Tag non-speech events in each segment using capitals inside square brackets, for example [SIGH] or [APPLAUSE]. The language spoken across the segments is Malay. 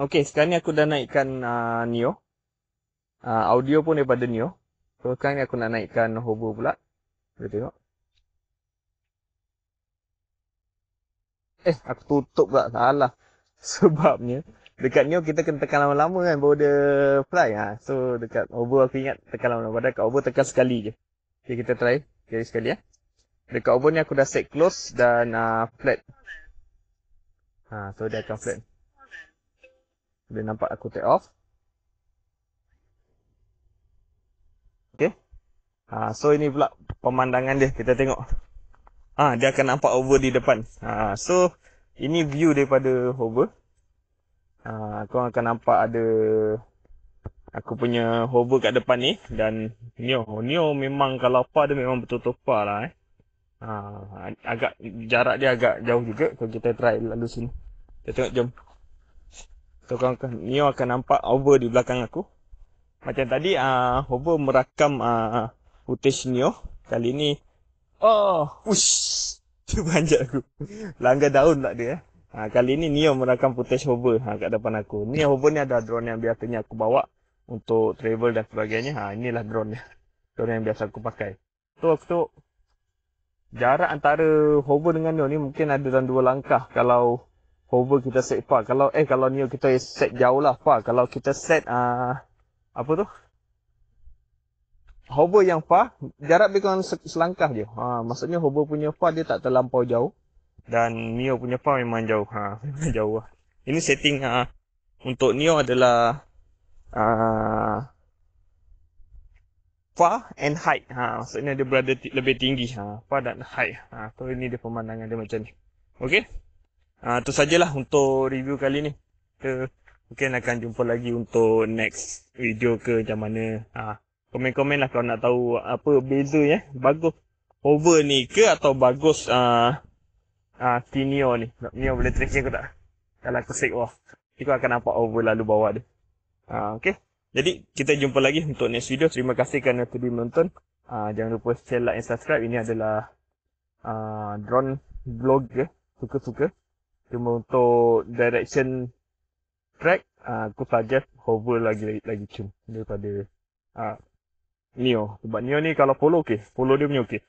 Okey, sekarang ni aku dah naikkan uh, Neo. Uh, audio pun daripada Neo. So, sekarang ni aku nak naikkan Hobo pula. Kita tengok. Eh, aku tutup pula. Salah. [LAUGHS] Sebabnya, dekat Neo kita kena tekan lama-lama kan baru dia fly. Ha. So, dekat Hobo aku ingat tekan lama-lama. Padahal kat Hobo tekan sekali je. Okay, kita try. Okay, sekali ya. Dekat Hobo ni aku dah set close dan uh, flat. Ha, so, dia akan flat. Boleh nampak aku take off. Okay. Ha, so ini pula pemandangan dia. Kita tengok. Ha, dia akan nampak hover di depan. Ha, so ini view daripada hover. Ha, Aku akan nampak ada aku punya hover kat depan ni. Dan Neo. Neo memang kalau apa dia memang betul-betul apa lah eh. Ha, agak jarak dia agak jauh juga. Kalau kita try lalu sini. Kita tengok jom. So kau akan Neo akan nampak hover di belakang aku. Macam tadi uh, hover merakam uh, footage Neo. Kali ni oh ush [LAUGHS] terpanjat aku. Langgar daun tak dia eh. Ha, kali ni Neo merakam footage hover ha, kat depan aku. Ni hover ni ada drone yang biasanya aku bawa untuk travel dan sebagainya. Ha, inilah drone dia. Drone yang biasa aku pakai. Tu aku tu jarak antara hover dengan Neo ni mungkin ada dalam dua langkah. Kalau Hover kita set Pak kalau Eh kalau Neo kita set jauh lah Pak kalau kita set uh, Apa tu Hover yang far Jarak dia kan selangkah je ha, Maksudnya hover punya far dia tak terlampau jauh Dan Neo punya far memang jauh ha, [LAUGHS] Memang jauh lah Ini setting uh, Untuk Neo adalah uh, Far and height ha, Maksudnya dia berada lebih tinggi ha, Far dan height ha, Tu ini dia pemandangan dia macam ni Okay Ah uh, tu sajalah untuk review kali ni. Kita mungkin akan jumpa lagi untuk next video ke macam mana. Ah uh, komen-komen lah kalau nak tahu apa beza ya. Bagus over ni ke atau bagus ah uh, ah uh, Tinio ni. Tinio boleh trick aku tak? Kalau aku sick wah. Kita akan nampak over lalu bawa dia. Ah uh, okey. Jadi kita jumpa lagi untuk next video. Terima kasih kerana sudi menonton. Ah uh, jangan lupa share like and subscribe. Ini adalah ah uh, drone vlog ya. Eh. Suka-suka. Cuma untuk direction track, uh, aku suggest hover lagi lagi, lagi cum daripada uh, Neo. Sebab Neo ni kalau follow okey. Follow dia punya Okay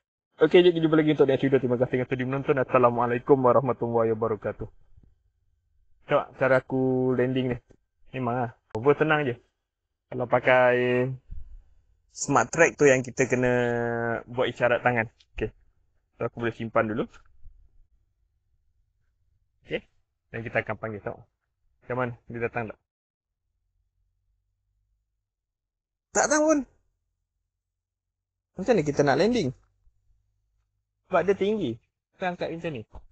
Okey, jadi jumpa lagi untuk next video. Terima kasih kerana sudah menonton. Assalamualaikum warahmatullahi wabarakatuh. Tengok cara aku landing ni. Memang lah. Hover tenang je. Kalau pakai smart track tu yang kita kena buat isyarat tangan. Okay, So, aku boleh simpan dulu. Okay? Dan kita akan panggil tau. Zaman, dia datang tak? Tak tahu pun. Macam mana kita nak landing? Sebab dia tinggi. Kita angkat macam ni.